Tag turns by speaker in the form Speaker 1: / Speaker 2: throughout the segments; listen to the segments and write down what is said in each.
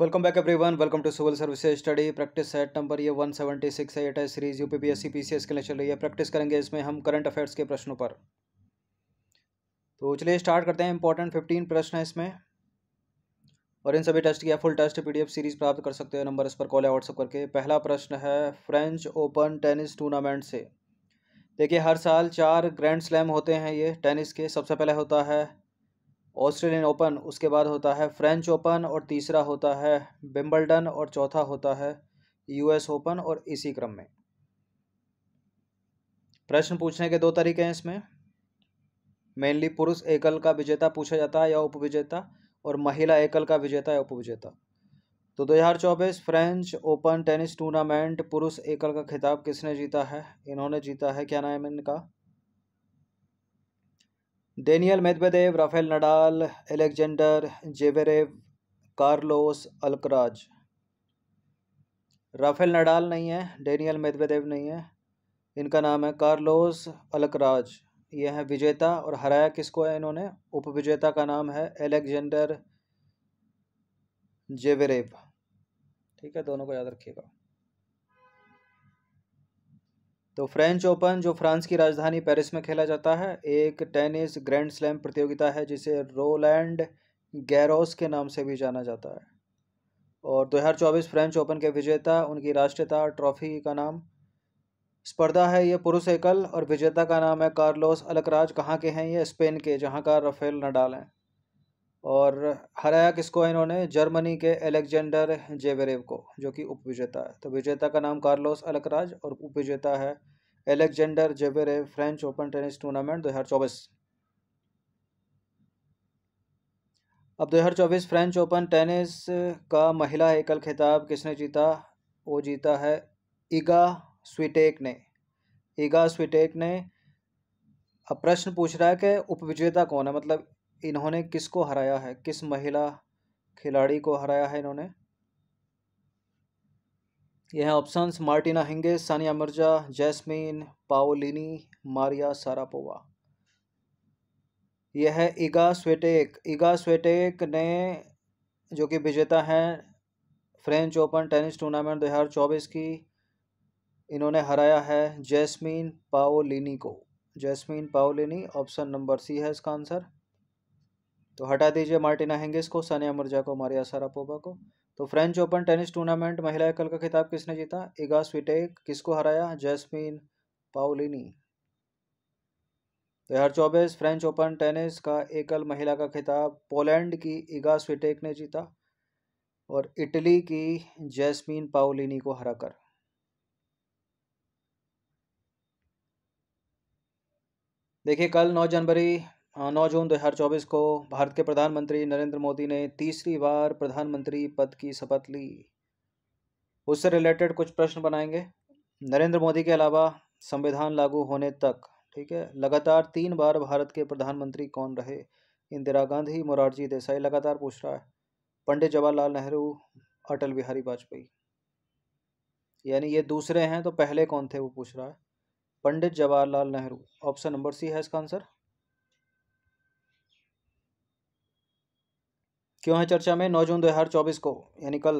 Speaker 1: welcome back every one welcome to civil services study practice set number ये 176 है at series U P S के लिए चल रही है प्रैक्टिस करेंगे इसमें हम करंट अफेयर्स के प्रश्नों पर तो चलिए स्टार्ट करते हैं इंपॉर्टेंट फिफ्टीन प्रश्न है इसमें और इन सभी टेस्ट की फुल टेस्ट एफ सीरीज प्राप्त कर सकते हो नंबर इस पर कॉल या व्हाट्सअप करके पहला प्रश्न है फ्रेंच ओपन टेनिस टूर्नामेंट से देखिए हर साल चार ग्रैंड स्लैम होते हैं ये टेनिस के सबसे पहले होता है ऑस्ट्रेलियन ओपन उसके बाद होता है फ्रेंच ओपन और तीसरा होता है बिम्बलडन और चौथा होता है यूएस ओपन और इसी क्रम में प्रश्न पूछने के दो तरीके हैं इसमें मेनली पुरुष एकल का विजेता पूछा जाता है या उपविजेता और महिला एकल का विजेता या उपविजेता तो 2024 फ्रेंच ओपन टेनिस टूर्नामेंट पुरुष एकल का खिताब किसने जीता है इन्होंने जीता है क्या नाम है इनका Daniil Medvedev Rafael Nadal Alexander Zverev Carlos Alcaraz Rafael Nadal नहीं है डेनियल मेदवेदेव नहीं है इनका नाम है कार्लोस अलकराज ये है विजेता और हराया किसको है इन्होंने उपविजेता का नाम है एलेक्जेंडर जेवेरेव ठीक है दोनों को याद रखिएगा तो फ्रेंच ओपन जो फ्रांस की राजधानी पेरिस में खेला जाता है एक टेनिस ग्रैंड स्लैम प्रतियोगिता है जिसे रोलैंड गैरोस के नाम से भी जाना जाता है और 2024 फ्रेंच ओपन के विजेता उनकी राष्ट्रीयता ट्रॉफी का नाम स्पर्धा है ये पुरुष एकल और विजेता का नाम है कार्लोस अलकराज कहाँ के हैं ये स्पेन के जहाँ का राफेल नडाल हैं और हराया किसको इन्होंने जर्मनी के एलेक्जेंडर जेवेरेव को जो कि उप विजेता है तो विजेता का नाम कार्लोस अलकराज और उप विजेता है Alexander Zverev French Open tennis tournament दो हज़ार चौबीस अब दो हज़ार चौबीस फ्रेंच ओपन टेनिस का महिला एकल खिताब किसने जीता वो जीता है इगा स्वीटेक ने इगा स्वीटेक ने अब प्रश्न पूछ रहा है कि उपविजेता कौन है मतलब इन्होंने किसको हराया है किस महिला खिलाड़ी को हराया है इन्होंने यह option Martina Hingis Sania Mirza Jasmine Paolini Maria Sharapova यह है इगा स्वेटेक इगा स्वेटेक ने जो कि विजेता हैं फ्रेंच ओपन टेनिस टूर्नामेंट 2024 की इन्होंने हराया है जैस्मीन पाओलिनी को Jasmine Paolini option number C है इसका आंसर तो हटा दीजिए मार्टिना हेंगिस को सानिया मिर्जा को मारिया सारापोबा को तो फ्रेंच ओपन टेनिस टूर्नामेंट महिला एकल का खिताब किसने जीता इगा स्वीटेक किसको हराया जैस्मीन पाउलिनी दो तो हज़ार चौबीस फ्रेंच ओपन टेनिस का एकल महिला का खिताब पोलैंड की इगा स्वीटेक ने जीता और इटली की जैस्मीन पाओलिनी को हराकर देखिए कल 9 जनवरी नौ जून 2024 को भारत के प्रधानमंत्री नरेंद्र मोदी ने तीसरी बार प्रधानमंत्री पद की शपथ ली उससे रिलेटेड कुछ प्रश्न बनाएंगे नरेंद्र मोदी के अलावा संविधान लागू होने तक ठीक है लगातार तीन बार भारत के प्रधानमंत्री कौन रहे इंदिरा गांधी मोरारजी देसाई लगातार पूछ रहा है पंडित जवाहरलाल नेहरू अटल बिहारी वाजपेयी यानी ये दूसरे हैं तो पहले कौन थे वो पूछ रहा है Pandit Jawaharlal Nehru option number C है इसका आंसर क्यों है चर्चा में नौ जून दो हज़ार चौबीस को यानी कल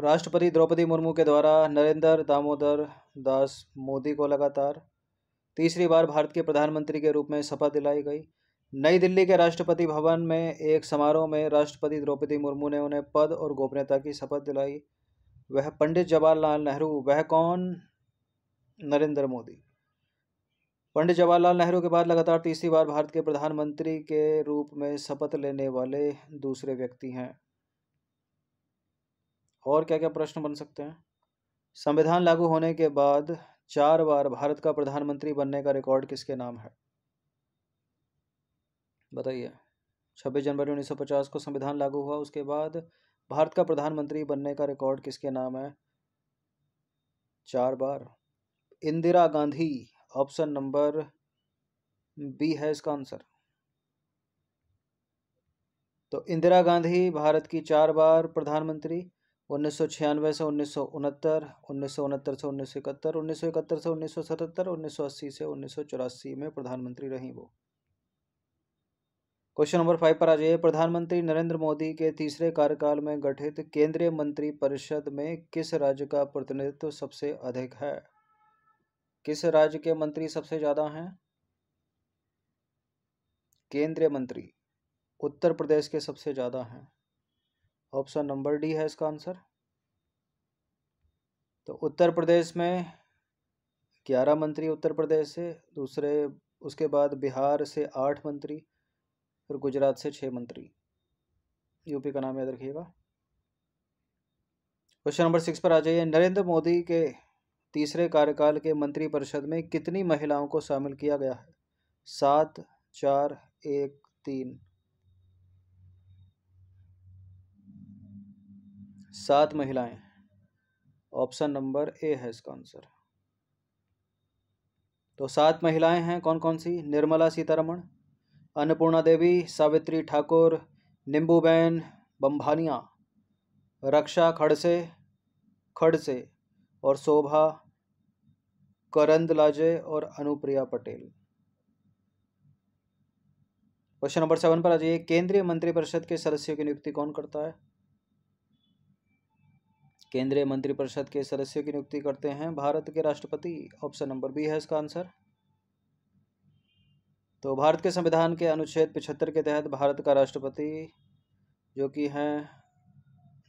Speaker 1: राष्ट्रपति द्रौपदी मुर्मू के द्वारा नरेंद्र दामोदर दास मोदी को लगातार तीसरी बार भारत के प्रधानमंत्री के रूप में शपथ दिलाई गई नई दिल्ली के राष्ट्रपति भवन में एक समारोह में राष्ट्रपति द्रौपदी मुर्मू ने उन्हें पद और गोपनीयता की शपथ दिलाई वह पंडित जवाहरलाल नेहरू वह कौन नरेंद्र मोदी पंडित जवाहरलाल नेहरू के बाद लगातार तीसरी बार भारत के प्रधानमंत्री के रूप में शपथ लेने वाले दूसरे व्यक्ति हैं और क्या क्या प्रश्न बन सकते हैं संविधान लागू होने के बाद चार बार भारत का प्रधानमंत्री बनने का रिकॉर्ड किसके नाम है बताइए छब्बीस जनवरी 1950 को संविधान लागू हुआ उसके बाद भारत का प्रधानमंत्री बनने का रिकॉर्ड किसके नाम है चार बार Indira Gandhi option number B है इसका आंसर तो इंदिरा गांधी भारत की चार बार प्रधानमंत्री उन्नीस सौ छियानवे से उन्नीस सौ उनहत्तर उन्नीस सौ उनहत्तर से उन्नीस सौ इकहत्तर उन्नीस सौ इकहत्तर से उन्नीस सौ सतहत्तर उन्नीस सौ अस्सी से उन्नीस सौ चौरासी में प्रधानमंत्री रही वो क्वेश्चन नंबर फाइव पर आ जाइए प्रधानमंत्री नरेंद्र मोदी के तीसरे कार्यकाल में गठित केंद्रीय मंत्री परिषद में किस राज्य का प्रतिनिधित्व सबसे अधिक है किस राज्य के मंत्री सबसे ज़्यादा हैं केंद्रीय मंत्री उत्तर प्रदेश के सबसे ज़्यादा हैं ऑप्शन नंबर डी है इसका आंसर तो उत्तर प्रदेश में ग्यारह मंत्री उत्तर प्रदेश से दूसरे उसके बाद बिहार से आठ मंत्री फिर गुजरात से छः मंत्री यूपी का नाम याद रखिएगा क्वेश्चन नंबर सिक्स पर आ जाइए नरेंद्र मोदी के तीसरे कार्यकाल के मंत्रिपरिषद में कितनी महिलाओं को शामिल किया गया है सात चार एक तीन सात महिलाएं ऑप्शन नंबर ए है इसका आंसर तो सात महिलाएं हैं कौन कौन सी निर्मला सीतारमण अन्नपूर्णा देवी सावित्री ठाकुर निम्बूबेन बंभानिया रक्षा खड़से खड़से और शोभा करंदलाजे और Anupriya Patel question number seven पर आ जाइए केंद्रीय मंत्रिपरिषद के सदस्यों की नियुक्ति कौन करता है केंद्रीय मंत्रिपरिषद के सदस्यों की नियुक्ति करते हैं भारत के राष्ट्रपति ऑप्शन नंबर बी है इसका आंसर तो भारत के संविधान के अनुच्छेद पिछहत्तर के तहत भारत का राष्ट्रपति जो कि हैं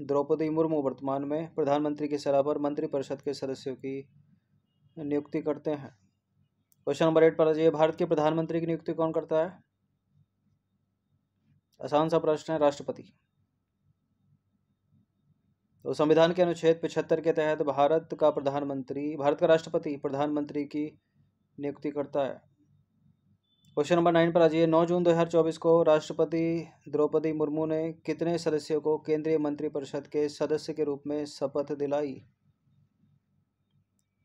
Speaker 1: द्रौपदी मुर्मू वर्तमान में प्रधानमंत्री की सलाह पर मंत्रिपरिषद के सदस्यों की नियुक्ति करते हैं क्वेश्चन नंबर एट पर जाइए भारत के प्रधानमंत्री की नियुक्ति कौन करता है आसान सा प्रश्न है राष्ट्रपति तो संविधान के अनुच्छेद पिछहत्तर के तहत भारत का प्रधानमंत्री भारत का राष्ट्रपति प्रधानमंत्री की नियुक्ति करता है क्वेश्चन नंबर नाइन पर आ जाइए नौ जून दो हजार चौबीस को राष्ट्रपति द्रौपदी मुर्मू ने कितने सदस्यों को केंद्रीय मंत्रिपरिषद के सदस्य के रूप में शपथ दिलाई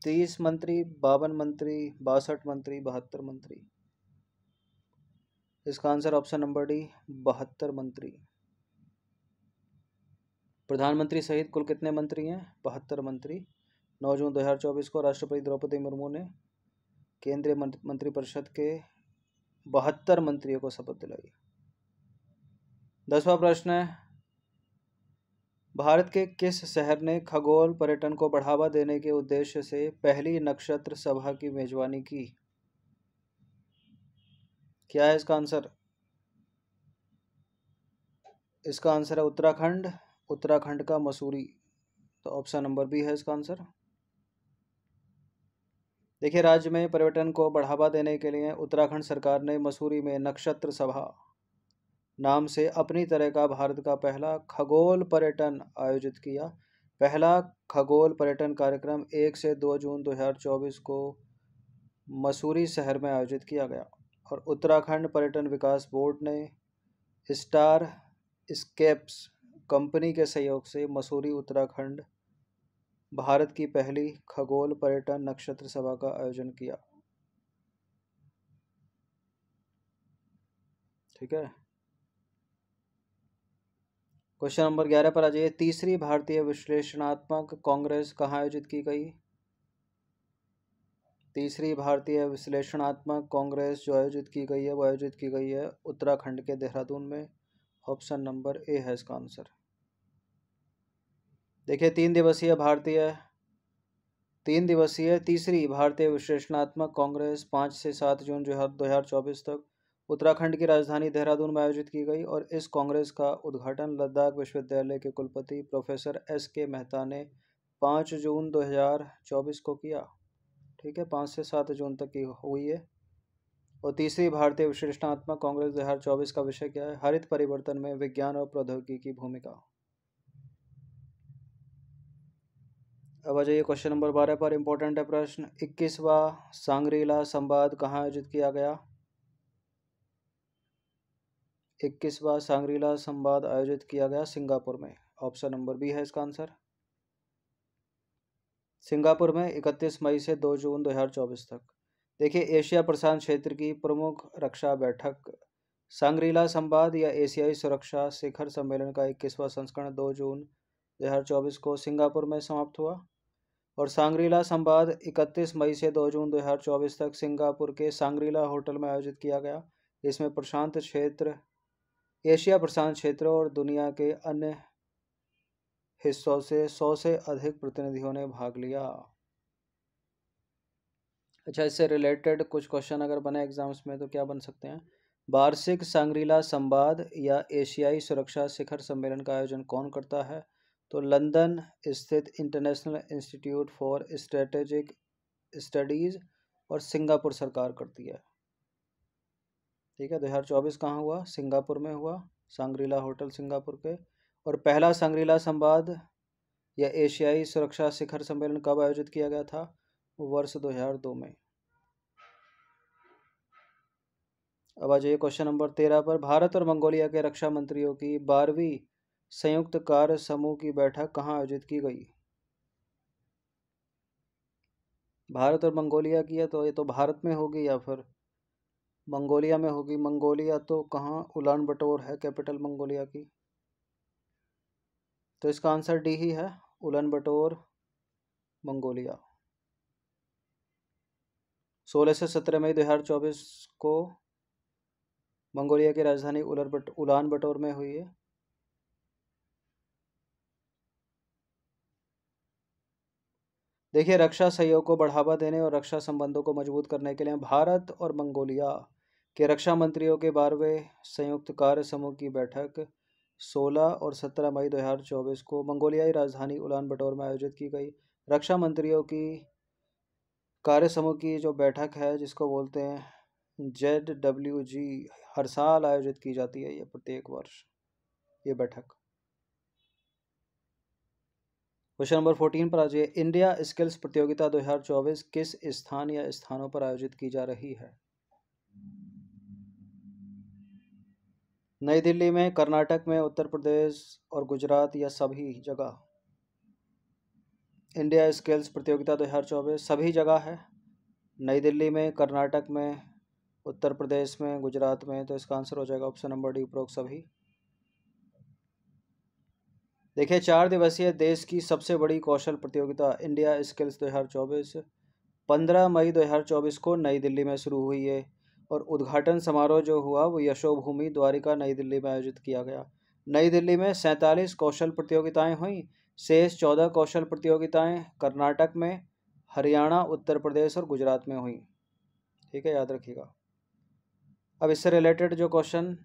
Speaker 1: तीस मंत्री बावन मंत्री बासठ मंत्री बहत्तर मंत्री इसका आंसर ऑप्शन नंबर डी बहत्तर मंत्री प्रधानमंत्री सहित कुल कितने मंत्री हैं बहत्तर मंत्री नौ जून दो हजार चौबीस को राष्ट्रपति द्रौपदी मुर्मू ने केंद्रीय मंत्रिपरिषद के बहत्तर मंत्रियों को शपथ दिलाई दसवा प्रश्न है भारत के किस शहर ने खगोल पर्यटन को बढ़ावा देने के उद्देश्य से पहली नक्षत्र सभा की मेजबानी की क्या है इसका आंसर इसका आंसर है उत्तराखंड उत्तराखंड का मसूरी तो ऑप्शन नंबर बी है इसका आंसर देखिए राज्य में पर्यटन को बढ़ावा देने के लिए उत्तराखंड सरकार ने मसूरी में नक्षत्र सभा नाम से अपनी तरह का भारत का पहला खगोल पर्यटन आयोजित किया पहला खगोल पर्यटन कार्यक्रम 1 से 2 जून 2024 को मसूरी शहर में आयोजित किया गया और उत्तराखंड पर्यटन विकास बोर्ड ने स्टार स्केप्स कंपनी के सहयोग से मसूरी उत्तराखंड भारत की पहली खगोल पर्यटन नक्षत्र सभा का आयोजन किया ठीक है क्वेश्चन नंबर ग्यारह पर आ जाइए तीसरी भारतीय विश्लेषणात्मक कांग्रेस कहाँ आयोजित की गई तीसरी भारतीय विश्लेषणात्मक कांग्रेस जो आयोजित की गई है वो आयोजित की गई है उत्तराखंड के देहरादून में ऑप्शन नंबर ए है इसका आंसर देखिए तीन दिवसीय भारतीय तीन दिवसीय तीसरी भारतीय विश्लेषणात्मक कांग्रेस पाँच से सात जून जो दो हज़ार चौबीस तक उत्तराखंड की राजधानी देहरादून में आयोजित की गई और इस कांग्रेस का उद्घाटन लद्दाख विश्वविद्यालय के कुलपति प्रोफेसर एस के मेहता ने पाँच जून दो हज़ार चौबीस को किया ठीक है पाँच से सात जून तक की हुई है और तीसरी भारतीय विश्लेषणात्मक कांग्रेस दो हज़ार चौबीस का विषय क्या है हरित परिवर्तन में विज्ञान और प्रौद्योगिकी की भूमिका अब आ जाइए क्वेश्चन नंबर बारह पर इंपॉर्टेंट है प्रश्न इक्कीसवा सांगरीला संवाद कहाँ आयोजित किया गया इक्कीसवा सांगरीला संवाद आयोजित किया गया सिंगापुर में ऑप्शन नंबर बी है इसका आंसर सिंगापुर में इकतीस मई से दो जून दो हजार चौबीस तक देखिए एशिया प्रशांत क्षेत्र की प्रमुख रक्षा बैठक सांगरीला संवाद या एशियाई सुरक्षा शिखर सम्मेलन का इक्कीसवा संस्करण दो जून 2024 को सिंगापुर में समाप्त हुआ और सांगरीला संवाद 31 मई से 2 जून 2024 तक सिंगापुर के सांगरीला होटल में आयोजित किया गया इसमें प्रशांत क्षेत्र एशिया प्रशांत क्षेत्र और दुनिया के अन्य हिस्सों से सौ से अधिक प्रतिनिधियों ने भाग लिया अच्छा इससे रिलेटेड कुछ क्वेश्चन अगर बने एग्जाम्स में तो क्या बन सकते हैं वार्षिक सांगरीला संवाद या एशियाई सुरक्षा शिखर सम्मेलन का आयोजन कौन करता है तो लंदन स्थित International Institute for Strategic Studies और सिंगापुर सरकार करती है ठीक है दो तो हज़ार चौबीस कहाँ हुआ सिंगापुर में हुआ सांगरीला होटल सिंगापुर के और पहला सांगरीला संवाद या एशियाई सुरक्षा शिखर सम्मेलन कब आयोजित किया गया था वर्ष 2002 में अब आ जाइए क्वेश्चन नंबर तेरह पर भारत और मंगोलिया के रक्षा मंत्रियों की बारहवीं संयुक्त कार्य समूह की बैठक कहाँ आयोजित की गई भारत और मंगोलिया की है तो ये तो भारत में होगी या फिर मंगोलिया में होगी मंगोलिया तो कहाँ उलान बटोर है कैपिटल मंगोलिया की तो इसका आंसर डी ही है उलान बटोर मंगोलिया सोलह से सत्रह मई दो हजार चौबीस को मंगोलिया की राजधानी उलान बटोर में हुई है देखिए रक्षा सहयोग को बढ़ावा देने और रक्षा संबंधों को मजबूत करने के लिए भारत और मंगोलिया के रक्षा मंत्रियों के बारहवें संयुक्त कार्य समूह की बैठक 16 और 17 मई 2024 को मंगोलियाई राजधानी उलान बटोर में आयोजित की गई रक्षा मंत्रियों की कार्य समूह की जो बैठक है जिसको बोलते हैं जेड डब्ल्यू जी हर साल आयोजित की जाती है ये प्रत्येक वर्ष ये बैठक क्वेश्चन नंबर फोर्टीन पर आ जाइए इंडिया स्किल्स प्रतियोगिता 2024 किस स्थान या स्थानों पर आयोजित की जा रही है नई दिल्ली में कर्नाटक में उत्तर प्रदेश और गुजरात या सभी जगह इंडिया स्किल्स प्रतियोगिता 2024 सभी जगह है नई दिल्ली में कर्नाटक में उत्तर प्रदेश में गुजरात में तो इसका आंसर हो जाएगा ऑप्शन नंबर डी उपरोक्त सभी देखिए चार दिवसीय देश की सबसे बड़ी कौशल प्रतियोगिता इंडिया स्किल्स दो हजार चौबीस पंद्रह मई दो हजार चौबीस को नई दिल्ली में शुरू हुई है और उद्घाटन समारोह जो हुआ वो यशोभूमि द्वारिका नई दिल्ली में आयोजित किया गया नई दिल्ली में सैंतालीस कौशल प्रतियोगिताएं हुई शेष चौदह कौशल प्रतियोगिताएं कर्नाटक में हरियाणा उत्तर प्रदेश और गुजरात में हुई ठीक है याद रखिएगा अब इससे रिलेटेड जो क्वेश्चन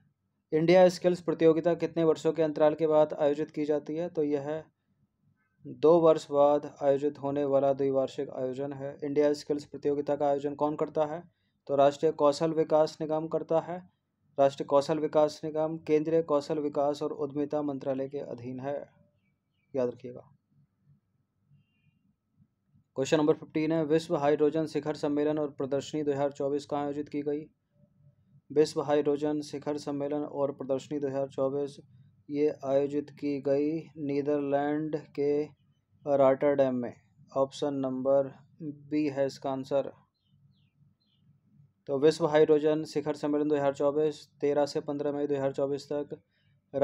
Speaker 1: इंडिया स्किल्स प्रतियोगिता कितने वर्षों के अंतराल के बाद आयोजित की जाती है तो यह दो वर्ष बाद आयोजित होने वाला द्विवार्षिक आयोजन है इंडिया स्किल्स प्रतियोगिता का आयोजन कौन करता है तो राष्ट्रीय कौशल विकास निगम करता है राष्ट्रीय कौशल विकास निगम केंद्रीय कौशल विकास और उद्यमिता मंत्रालय के अधीन है याद रखिएगा क्वेश्चन नंबर फिफ्टीन है विश्व हाइड्रोजन शिखर सम्मेलन और प्रदर्शनी चौबीस कहाँ आयोजित की गई विश्व हाइड्रोजन शिखर सम्मेलन और प्रदर्शनी दो हज़ार चौबीस ये आयोजित की गई नीदरलैंड के राटरडैम में ऑप्शन नंबर बी है इसका आंसर तो विश्व हाइड्रोजन शिखर सम्मेलन 2024 13 से 15 मई 2024 तक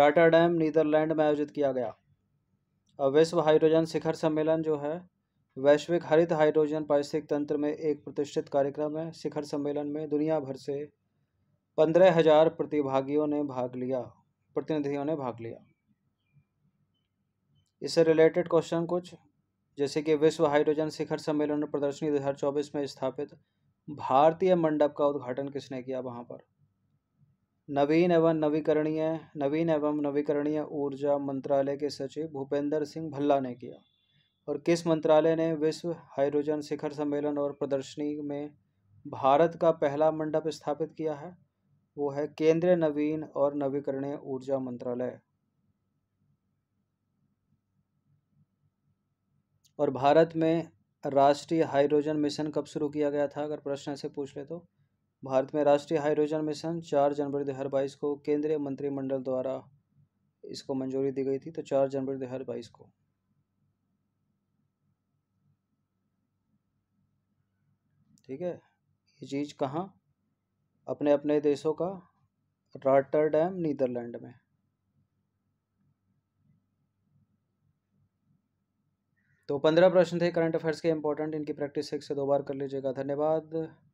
Speaker 1: राटाडैम नीदरलैंड में आयोजित किया गया और विश्व हाइड्रोजन शिखर सम्मेलन जो है वैश्विक हरित हाइड्रोजन पारिस्थितिक तंत्र में एक प्रतिष्ठित कार्यक्रम है शिखर सम्मेलन में दुनिया भर से पंद्रह हजार प्रतिभागियों ने भाग लिया प्रतिनिधियों ने भाग लिया इससे रिलेटेड क्वेश्चन कुछ जैसे कि विश्व हाइड्रोजन शिखर सम्मेलन प्रदर्शनी दो हजार चौबीस में स्थापित भारतीय मंडप का उद्घाटन किसने किया वहाँ पर नवीन एवं नवीकरणीय नवीन एवं नवीकरणीय ऊर्जा मंत्रालय के सचिव भूपेंद्र सिंह भल्ला ने किया और किस मंत्रालय ने विश्व हाइड्रोजन शिखर सम्मेलन और प्रदर्शनी में भारत का पहला मंडप स्थापित किया है वो है केंद्रीय नवीन और नवीकरणीय ऊर्जा मंत्रालय और भारत में राष्ट्रीय हाइड्रोजन मिशन कब शुरू किया गया था अगर प्रश्न ऐसे पूछ ले तो भारत में राष्ट्रीय हाइड्रोजन मिशन चार जनवरी दो हज़ार बाईस को केंद्रीय मंत्रिमंडल द्वारा इसको मंजूरी दी गई थी तो चार जनवरी दो हज़ार बाईस को ठीक है ये चीज़ कहाँ अपने अपने देशों का राटरडैम नीदरलैंड में तो पंद्रह प्रश्न थे करंट अफेयर्स के इंपॉर्टेंट इनकी प्रैक्टिस एक से दो बार कर लीजिएगा धन्यवाद